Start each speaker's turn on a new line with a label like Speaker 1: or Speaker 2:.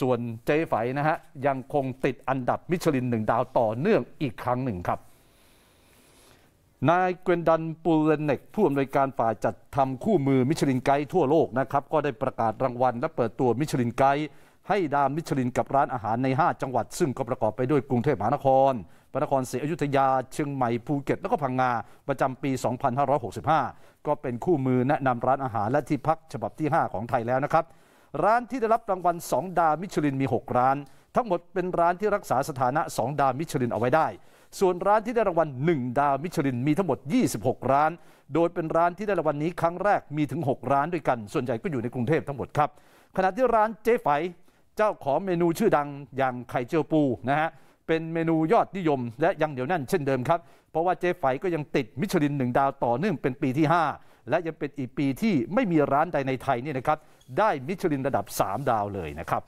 Speaker 1: ส่วนเจ๊ไฝนะฮะยังคงติดอันดับมิชลินหนึ่งดาวต่อเนื่องอีกครั้งหนึ่งครับนายเกวนดันปูเลนเนกผู้อำนวยการฝ่ายจัดทำคู่มือมิชลินไกด์ทั่วโลกนะครับ ก็ได้ประกาศรางวัล และเปิดตัวมิชลินไกด์ให้ดามมิชลินกับร้านอาหารใน 5 จังหวัด ซึ่งก็ประกอบไปด้วยกรุงเทพมหานครพระนครศรีอยุธยา เชียงใหม่ภูเก็ตและก็พังงาประจำปี 2565 ก็เป็นคู่มือแนะนำร้านอาหารและที่พักฉบับที่ 5 ของไทยแล้วนะครับร้านที่ได้รับรางวัล 2 ดาวมิชลินมี 6 ร้าน ทั้งหมดเป็นร้านที่รักษาสถานะ 2 ดาวมิชลินเอาไว้ได้ ส่วนร้านที่ได้รางวัล 1 ดาวมิชลินมีทั้งหมด 26 ร้าน โดยเป็นร้านที่ได้รางวัลนี้ครั้งแรกมีถึง 6 ร้านด้วยกัน ส่วนใหญ่ก็อยู่ในกรุงเทพทั้งหมดครับ ขณะที่ร้านเจ๊ไฝเจ้าของเมนูชื่อดังอย่างไข่เจียวปูนะฮะเป็นเมนูยอดนิยม และยังเดี๋ยวนั่นเช่นเดิมครับเพราะว่าเจ๊ไฝก็ยังติดมิชลินหนึ่งดาวต่อเนื่องเป็นปีที่ 5 และยังเป็นอีกปีที่ไม่มีร้านใดในไทยนี่นะครับได้มิชลินระดับ 3 ดาวเลยนะครับ